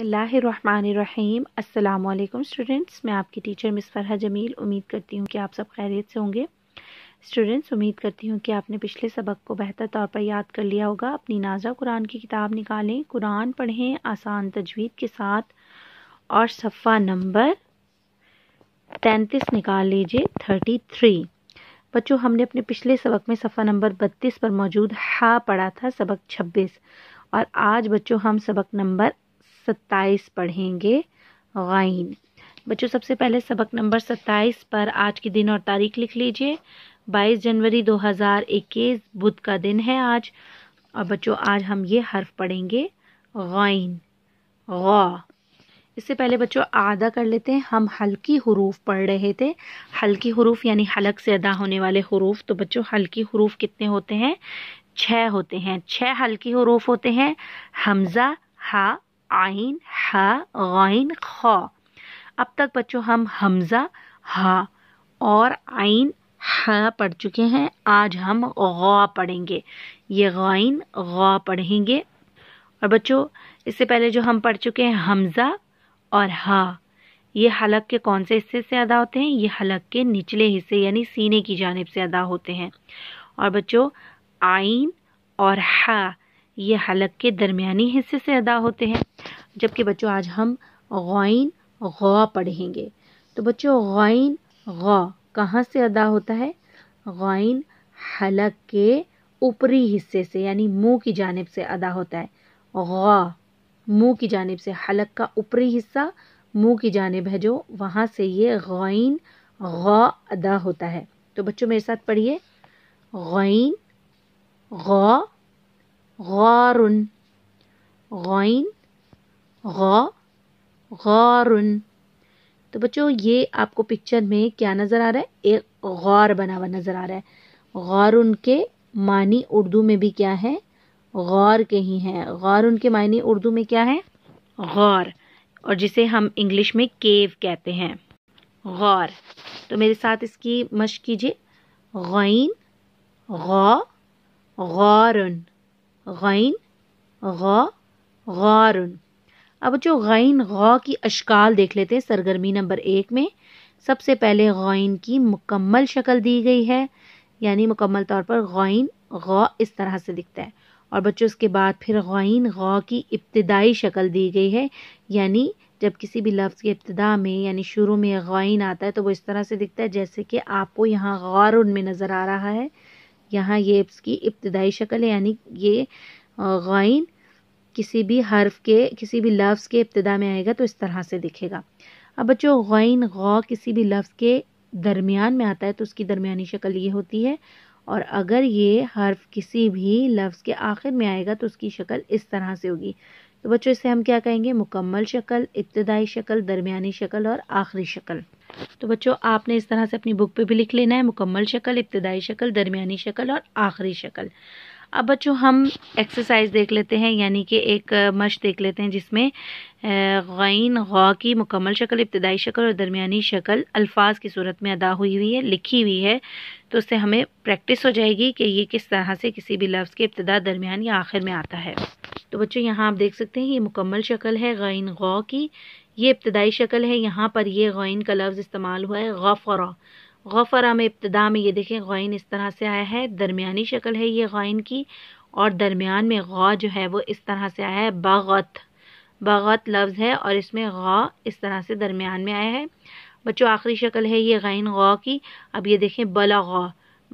बसमीम अल्लाम स्टूडेंट्स मैं आपकी टीचर मिस फरहा जमील उम्मीद करती हूँ कि आप सब खैरियत से होंगे स्टूडेंट्स उम्मीद करती हूँ कि आपने पिछले सबक को बेहतर तौर पर याद कर लिया होगा अपनी नाजा कुरान की किताब निकालें कुरान पढ़ें आसान तजवीद के साथ और सफ़ा नंबर तैंतीस निकाल लीजिए थर्टी थ्री बच्चों हमने अपने पिछले सबक में सफ़ा नंबर बत्तीस पर मौजूद हा पढ़ा था सबक छब्बीस और आज बच्चों हम सबक नंबर सत्ताईस पढ़ेंगे गाइन बच्चों सबसे पहले सबक नंबर सत्ताईस पर आज के दिन और तारीख लिख लीजिए बाईस जनवरी दो हज़ार इक्कीस बुध का दिन है आज और बच्चों आज हम ये हर्फ पढ़ेंगे गाइन गौ इससे पहले बच्चों आदा कर लेते हैं हम हल्की हरूफ पढ़ रहे थे हल्की हरूफ यानी हलक से अदा होने वाले हरूफ तो बच्चों हल्की हरूफ कितने होते हैं छः होते हैं छः हल्की हरूफ होते हैं हमज़ा हा आइन हाइन ख अब तक बच्चों हम हमज़ा हा और आइन हा पढ़ चुके हैं आज हम गौ पढ़ेंगे ये गाइन गौ पढ़ेंगे और बच्चों इससे पहले जो हम पढ़ चुके हैं हमज़ा और हा ये हलक के कौन से हिस्से से अदा होते हैं ये हलक के निचले हिस्से यानी सीने की जानब से अदा होते हैं और बच्चों आइन और हा ये हलक के दरमियानी हिस्से से अदा होते हैं जबकि बच्चों आज हम गौन गौ पढ़ेंगे तो बच्चों गौन गौ कहाँ से अदा होता है गौन हलक के ऊपरी हिस्से से यानी मुंह की जानब से अदा होता है गौ मुंह की जानब से हलक का ऊपरी हिस्सा मुंह की जानब है जो वहाँ से ये गौन गौ अदा होता है तो बच्चों मेरे साथ पढ़िए गौन गौ غار غइन गौ गौरन तो बच्चों ये आपको पिक्चर में क्या नज़र आ रहा है एक गौर बना हुआ नज़र आ रहा है गौर उनके मानी उर्दू में भी क्या है गौर के ही हैं गौर उनके मानी उर्दू में क्या है गौर और जिसे हम इंग्लिश में केव कहते हैं गौर तो मेरे साथ इसकी मश कीजिए गौन गौ गौरन गैन गौ अब जो गैन गौ की अशकाल देख लेते हैं सरगर्मी नंबर एक में सबसे पहले गौन की मुकम्मल शक्ल दी गई है यानी मुकम्मल तौर पर गैन गौ इस तरह से दिखता है और बच्चों इसके बाद फिर गैन गौ की इब्तदाई शक्ल दी गई है यानी जब किसी भी लफ्ज़ के इब्तदा में यानी शुरू में गैन आता है तो वो इस तरह से दिखता है जैसे कि आपको यहाँ गौर में नज़र आ रहा है यहाँ ये इसकी इब्तदाई शक्ल है यानी ये गौन किसी भी हर्फ के किसी भी लफ्ज़ के इब्तदा में आएगा तो इस तरह से दिखेगा अब बच्चों गौन गौ किसी भी लफ्ज़ के दरमियान में आता है तो उसकी दरमियानी शक्ल ये होती है और अगर ये हर्फ किसी भी लफ्ज़ के आखिर में आएगा तो उसकी शक्ल इस तरह से होगी तो बच्चों इसे हम क्या कहेंगे मुकम्मल शक्ल इब्तदाई शक्ल दरमियानी शक्ल और आखिरी शक्ल तो बच्चों आपने इस तरह से अपनी बुक पे भी लिख लेना है मुकम्मल शक्ल इब्तदाई शक्ल दरमियानी शक्ल और आखिरी शक्ल अब बच्चों हम एक्सरसाइज देख लेते हैं यानी कि एक मश देख लेते हैं जिसमें गैन गौ की मुकम्मल शक्ल इब्तदाई शक्ल और दरमियानी शक्ल अल्फाज की सूरत में अदा हुई हुई है लिखी हुई है तो उससे हमें प्रैक्टिस हो जाएगी कि ये किस तरह से किसी भी लफ्ज़ के इब्तदा दरमियान या आखिर में आता है तो बच्चों यहाँ आप देख सकते हैं ये मुकम्मल शक्ल है गैन गौ की ये इब्तदाई शक्ल है यहाँ पर ये गैन का लफ्ज़ इस्तेमाल हुआ है गफ़रा गफ़रा में इब्तदा में ये देखें गैन इस तरह से आया है दरमियानी शक्ल है ये गैन की और दरमियान में गौ जो है वो इस तरह से आया है बागत बागत लफ्ज़ है और इसमें गौ इस तरह से दरमियान में आया है बच्चों आखिरी शक्ल है ये गैन गौ की अब ये देखें बला गौ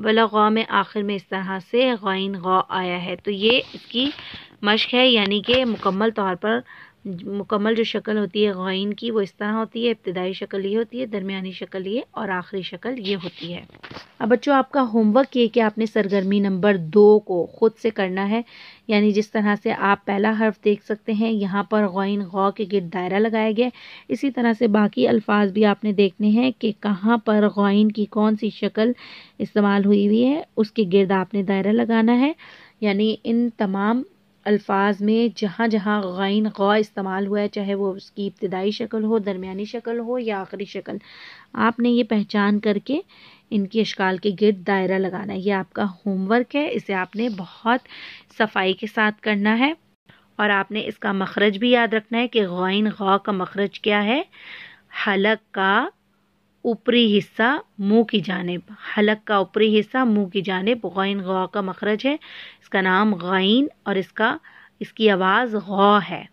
बला गौ में आखिर में इस तरह से गैन गौ आया है तो ये इसकी मश्क है यानी कि मुकम्मल तौर पर मुकम्मल जो शक्ल होती है गैन की वो इस तरह होती है इब्तदाई शक्ल ये होती है दरमियानी शक्ल ये और आखिरी शक्ल ये होती है अब बच्चों आपका होमवर्क ये कि आपने सरगर्मी नंबर दो को ख़ुद से करना है यानी जिस तरह से आप पहला हर्फ देख सकते हैं यहाँ पर गौन गौ के गिर दायरा लगाया गया इसी तरह से बाकी अल्फाज भी आपने देखने हैं कि कहाँ पर गौन की कौन सी शक्ल इस्तेमाल हुई हुई है उसके गिरद आपने दायरा लगाना है यानी इन तमाम अल्फाज में जहाँ जहाँ गैन गौ इस्तेमाल हुआ है चाहे वो उसकी इब्तदाई शक्ल हो दरमिया शक्ल हो या आखिरी शक्ल आपने ये पहचान करके इनकी अशकाल के गिरद दायरा लगाना है ये आपका होमवर्क है इसे आपने बहुत सफाई के साथ करना है और आपने इसका मखरज भी याद रखना है कि गैन गौ का मखरज क्या है हलक का ऊपरी हिस्सा मुंह की जानब हलक का ऊपरी हिस्सा मुंह की जानब गैन गौ का मखरज है इसका नाम गैन और इसका इसकी आवाज़ गौ है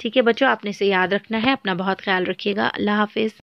ठीक है बच्चों आपने इसे याद रखना है अपना बहुत ख्याल रखिएगा अल्लाह हाफिज़